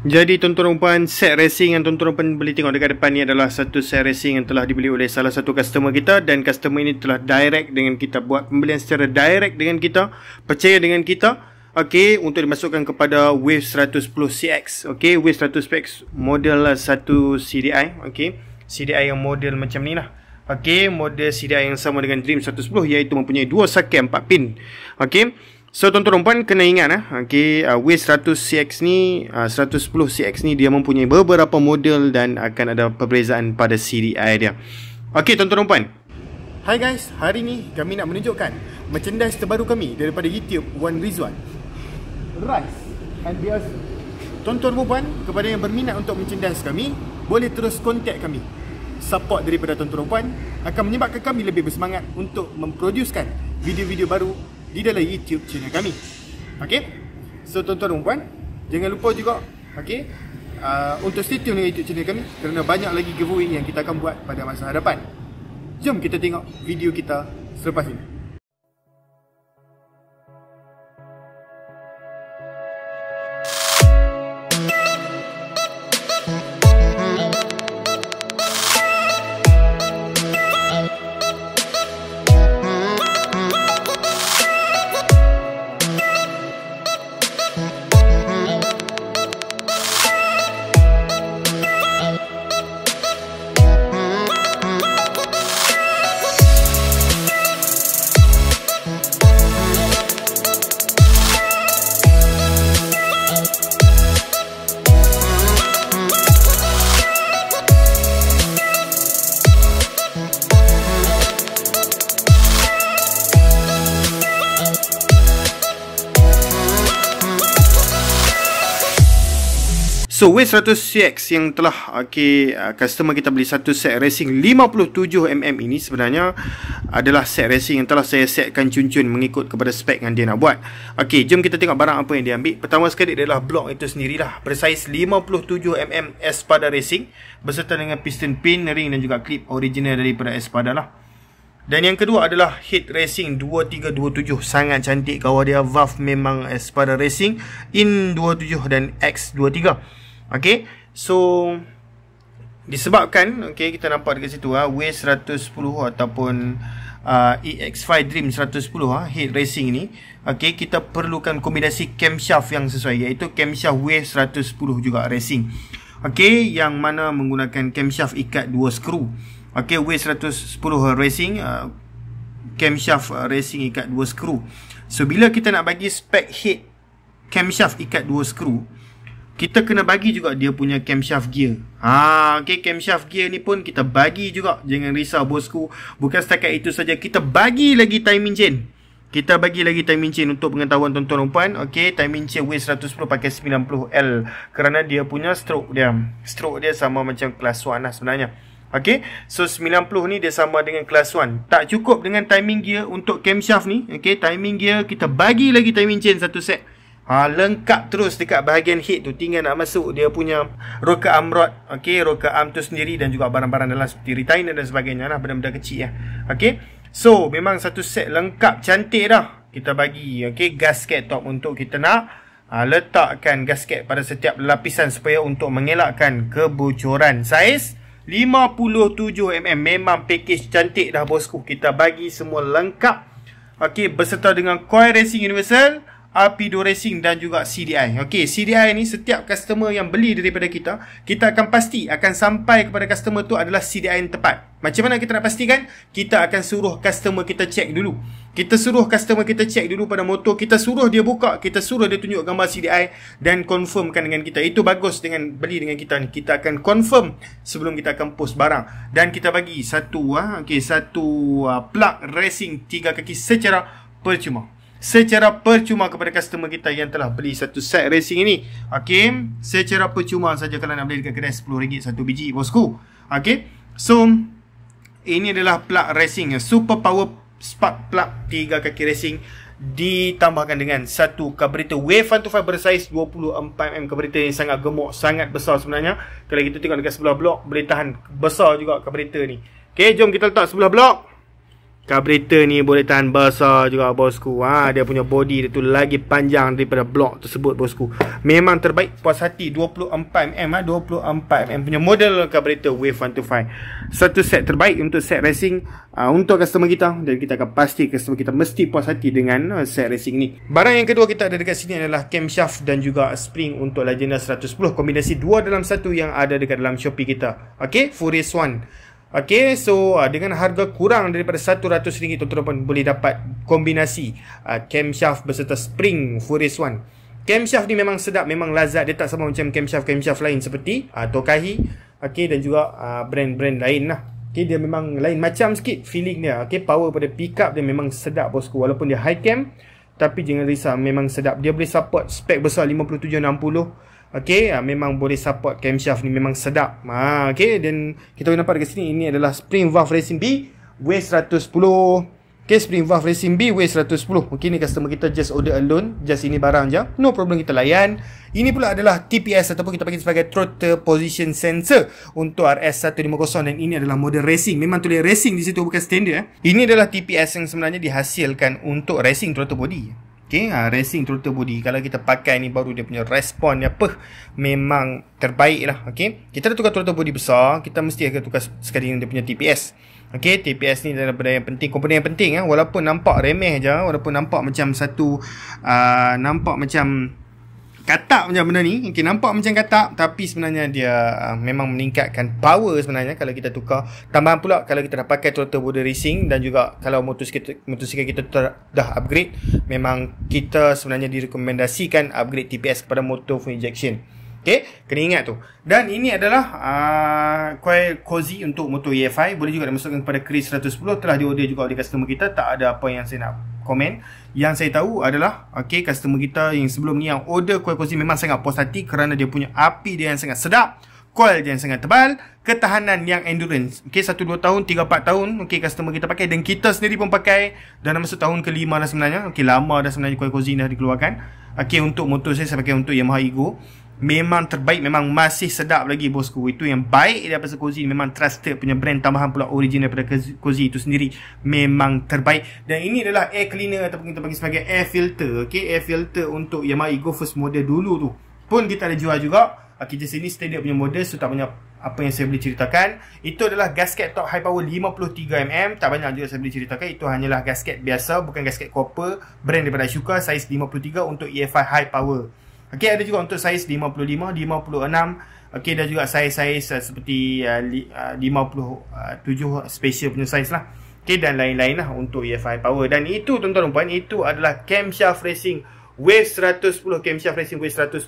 Jadi tuan-tuan dan puan, set racing yang tuan-tuan dan boleh tengok dekat depan ni adalah satu set racing yang telah dibeli oleh salah satu customer kita dan customer ini telah direct dengan kita buat pembelian secara direct dengan kita, percaya dengan kita. Okey, untuk dimasukkan kepada Wave 110 CX. Okey, Wave 100 CX model 1 CDI, okey. CDI yang model macam ni lah. Okey, model CDI yang sama dengan Dream 110 iaitu mempunyai dua saket 4 pin. Okey. So tuan-tuan dan puan kena ingat eh okey uh, Wiz 100 CX ni uh, 110 CX ni dia mempunyai beberapa model dan akan ada perbezaan pada CDI dia. Okey tuan-tuan dan puan. Hai guys, hari ni kami nak menunjukkan merchandise terbaru kami daripada YouTube One Rizwan. Rice and beers. Tuan-tuan dan puan kepada yang berminat untuk merchandise kami boleh terus kontak kami. Support daripada tuan-tuan dan puan akan menyebabkan kami lebih bersemangat untuk memproduksikan video-video baru di dalam YouTube channel kami. Okey. So tuan-tuan dan puan, jangan lupa juga okey uh, untuk stay tune YouTube channel kami kerana banyak lagi giveaway yang kita akan buat pada masa hadapan. Jom kita tengok video kita selepas ini. So Wave 100CX yang telah okay, uh, customer kita beli satu set racing 57mm ini sebenarnya adalah set racing yang telah saya setkan cun-cun mengikut kepada spek yang dia nak buat. Okey, jom kita tengok barang apa yang dia ambil. Pertama sekali adalah blok itu sendirilah. Bersaiz 57mm Espada Racing berserta dengan piston pin, ring dan juga clip original daripada Espada lah. Dan yang kedua adalah Heat Racing 2327 Sangat cantik kawah dia Valve memang Espada Racing In 27 dan X23 Okay So Disebabkan Okay kita nampak dekat situ ha, Way 110 Ataupun uh, ah, EX5 Dream 110 ha, Head racing ni Okay kita perlukan kombinasi camshaft yang sesuai Iaitu camshaft Way 110 juga racing Okay yang mana menggunakan camshaft ikat dua skru Okay Way 110 racing uh, ah, camshaft ah, racing ikat dua skru. So bila kita nak bagi spec head camshaft ikat dua skru, kita kena bagi juga dia punya camshaft gear. Ha, okay, camshaft gear ni pun kita bagi juga. Jangan risau bosku. Bukan setakat itu saja. Kita bagi lagi timing chain. Kita bagi lagi timing chain untuk pengetahuan tuan-tuan dan puan. Okay, timing chain W110 pakai 90L. Kerana dia punya stroke dia. Stroke dia sama macam kelas 1 lah sebenarnya. Okay, so 90 ni dia sama dengan kelas 1. Tak cukup dengan timing gear untuk camshaft ni. Okay, timing gear kita bagi lagi timing chain satu set. Ha, lengkap terus dekat bahagian hit tu tinggal nak masuk dia punya roka amrod rod roka am tu sendiri dan juga barang-barang dalam seperti retainer dan sebagainya lah benda-benda kecil ya okey so memang satu set lengkap cantik dah kita bagi okey gasket top untuk kita nak ha, letakkan gasket pada setiap lapisan supaya untuk mengelakkan kebocoran saiz 57mm memang package cantik dah bosku kita bagi semua lengkap okey berserta dengan coil racing universal Rapido Racing dan juga CDI. Okey, CDI ni setiap customer yang beli daripada kita, kita akan pasti akan sampai kepada customer tu adalah CDI yang tepat. Macam mana kita nak pastikan? Kita akan suruh customer kita check dulu. Kita suruh customer kita check dulu pada motor, kita suruh dia buka, kita suruh dia tunjuk gambar CDI dan confirmkan dengan kita. Itu bagus dengan beli dengan kita ni. Kita akan confirm sebelum kita akan post barang dan kita bagi satu ah, okey, satu uh, plug racing tiga kaki secara percuma secara percuma kepada customer kita yang telah beli satu set racing ini. Okey, secara percuma saja kalau nak beli dekat kedai RM10 satu biji bosku. Okey. So ini adalah plug racing yang super power spark plug tiga kaki racing ditambahkan dengan satu carburetor Wave 125 bersaiz 24mm carburetor yang sangat gemuk sangat besar sebenarnya kalau kita tengok dekat sebelah blok boleh tahan besar juga carburetor ni ok jom kita letak sebelah blok Carburetor ni boleh tahan besar juga bosku ha, Dia punya body dia tu lagi panjang daripada blok tersebut bosku Memang terbaik puas hati 24mm ha, 24mm punya model carburetor Wave 125 Satu set terbaik untuk set racing ha, Untuk customer kita Dan kita akan pasti customer kita mesti puas hati dengan ha, set racing ni Barang yang kedua kita ada dekat sini adalah Camshaft dan juga spring untuk Legenda 110 Kombinasi dua dalam satu yang ada dekat dalam Shopee kita Okay, Furious One. Okay, so uh, dengan harga kurang daripada RM100 tuan-tuan pun boleh dapat kombinasi uh, camshaft berserta spring Furious One. Camshaft ni memang sedap, memang lazat. Dia tak sama macam camshaft-camshaft lain seperti uh, Tokahi okay, dan juga uh, brand-brand lain lah. Okay, dia memang lain macam sikit feeling dia. Okay, power pada pickup dia memang sedap bosku. Walaupun dia high cam, tapi jangan risau memang sedap. Dia boleh support spek besar 5760 Okay, ah, memang boleh support camshaft ni memang sedap. Ha, ah, okay, dan kita boleh nampak dekat sini ini adalah spring valve racing B W110. Okay, spring valve racing B W110. Mungkin ni customer kita just order alone, just ini barang je. No problem kita layan. Ini pula adalah TPS ataupun kita panggil sebagai throttle position sensor untuk RS150 dan ini adalah model racing. Memang tulis racing di situ bukan standard eh. Ini adalah TPS yang sebenarnya dihasilkan untuk racing throttle body. Okay, ah, ha, racing throttle body. Kalau kita pakai ni baru dia punya respon ni apa. Memang terbaik lah. Okay. Kita dah tukar throttle body besar. Kita mesti akan tukar sekali dia punya TPS. Okay. TPS ni adalah benda yang penting. Komponen yang penting. Ha. Walaupun nampak remeh je. Walaupun nampak macam satu. Uh, nampak macam katak macam benda ni okay, nampak macam katak tapi sebenarnya dia uh, memang meningkatkan power sebenarnya kalau kita tukar tambahan pula kalau kita dah pakai Toyota Border Racing dan juga kalau motosikal kita, kita dah upgrade memang kita sebenarnya direkomendasikan upgrade TPS kepada motor full injection Okay, kena ingat tu. Dan ini adalah uh, ah, coil cozy untuk motor EFI. Boleh juga dimasukkan kepada Chris 110. Telah diorder juga oleh customer kita. Tak ada apa yang saya nak komen yang saya tahu adalah okay, customer kita yang sebelum ni yang order kuih kosi memang sangat puas hati kerana dia punya api dia yang sangat sedap coil dia yang sangat tebal ketahanan yang endurance okay satu dua tahun tiga empat tahun okay customer kita pakai dan kita sendiri pun pakai dan masa tahun kelima dah sebenarnya okay lama dah sebenarnya kuih kosi dah dikeluarkan okay untuk motor saya saya pakai untuk Yamaha Ego Memang terbaik Memang masih sedap lagi bosku Itu yang baik Daripada Cozy Memang trusted punya brand Tambahan pula Origin daripada Cozy itu sendiri Memang terbaik Dan ini adalah air cleaner Ataupun kita panggil sebagai air filter Okay Air filter untuk Yamaha Ego First model dulu tu Pun kita ada jual juga Okay ah, Just ini standard punya model So tak banyak apa yang saya boleh ceritakan Itu adalah gasket top high power 53mm Tak banyak juga saya boleh ceritakan Itu hanyalah gasket biasa Bukan gasket copper Brand daripada Ashuka Saiz 53 untuk EFI high power Okey ada juga untuk saiz 55, 56. Okey dan juga saiz-saiz uh, seperti uh, uh, 57 special punya saiz lah. Okey dan lain-lain lah untuk EFI power. Dan itu tuan-tuan dan puan itu adalah camshaft racing Wave 110 camshaft racing Wave 110.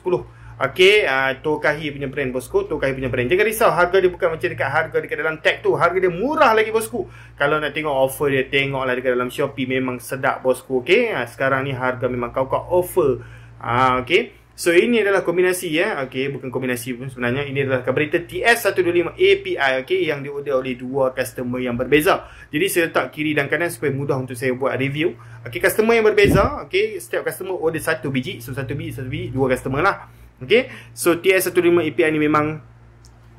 Okey, uh, Tokahi punya brand Bosco, Tokahi punya brand. Jangan risau, harga dia bukan macam dekat harga dekat dalam tag tu. Harga dia murah lagi Bosco. Kalau nak tengok offer dia, tengoklah dekat dalam Shopee memang sedap Bosco, okey. Uh, sekarang ni harga memang kau-kau offer. Ah, uh, okey. So ini adalah kombinasi ya. Okey, bukan kombinasi pun sebenarnya. Ini adalah carburetor TS125 API okey yang diorder oleh dua customer yang berbeza. Jadi saya letak kiri dan kanan supaya mudah untuk saya buat review. Okey, customer yang berbeza, okey, setiap customer order satu biji, so satu biji, satu biji, dua customer lah. Okey. So TS125 API ni memang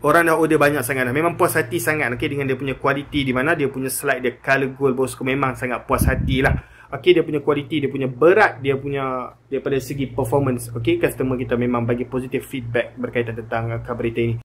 orang dah order banyak sangat dah. Memang puas hati sangat okay, dengan dia punya kualiti di mana dia punya slide dia color gold bosku memang sangat puas hati lah okay, dia punya kualiti dia punya berat, dia punya daripada segi performance, okay, customer kita memang bagi positif feedback berkaitan tentang uh, carburetor ini.